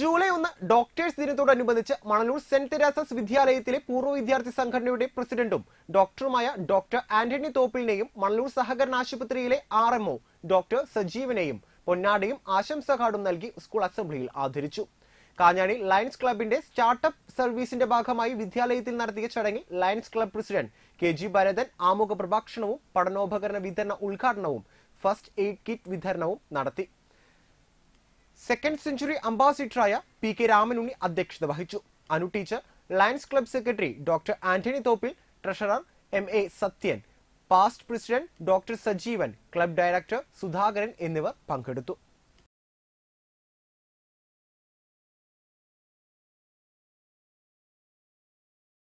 July ഒന്ന് doctors ദിനത്തോടനുബന്ധിച്ച് Manalur saint Teresa's വിദ്യാലയത്തിലെ പൂർവ്വ വിദ്യാർത്ഥി സംഘടനയുടെ പ്രസിഡന്റും ഡോക്ടറുമായ ഡോക്ടർ ആന്റണി തോപ്പിലിനെയും മണലൂർ സഹകരണ ആശുപത്രിയിലെ ആർ എംഒ ഡോക്ടർ സജീവനെയും പൊന്നാടയും ആശംസ കാർഡും നൽകി സ്കൂൾ അസംബ്ലിയിൽ ആദരിച്ചു കാഞ്ഞാണി ലയൻസ് ക്ലബിന്റെ സ്റ്റാർട്ടപ്പ് സർവീസിന്റെ ഭാഗമായി വിദ്യാലയത്തിൽ നടത്തിയ ചടങ്ങിൽ lions club president K G Bharathan ആമുഖ പ്രഭാഷണവും പഠനോപകരണ വിതരണ ഉദ്ഘാടനവും ഫസ്റ്റ് എയ്ഡ് കിറ്റ് വിതരണവും നടത്തി സെക്കൻഡ് സെഞ്ചുറി അംബാസിഡറായ പി കെ രാമനുണ്ണി അധ്യക്ഷത വഹിച്ചു Anu teacher lions club secretary doctor Antony Thoppil treasurer M A Sathyan past president doctor Sajeevan club director Sudhakaran എന്നിവർ പങ്കെടുത്തു